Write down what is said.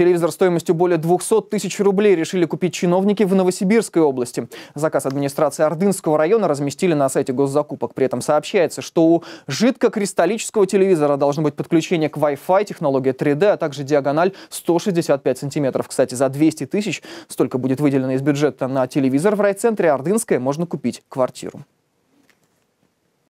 Телевизор стоимостью более 200 тысяч рублей решили купить чиновники в Новосибирской области. Заказ администрации Ордынского района разместили на сайте госзакупок. При этом сообщается, что у жидкокристаллического телевизора должно быть подключение к Wi-Fi, технология 3D, а также диагональ 165 сантиметров. Кстати, за 200 тысяч столько будет выделено из бюджета на телевизор в райцентре Ордынское можно купить квартиру.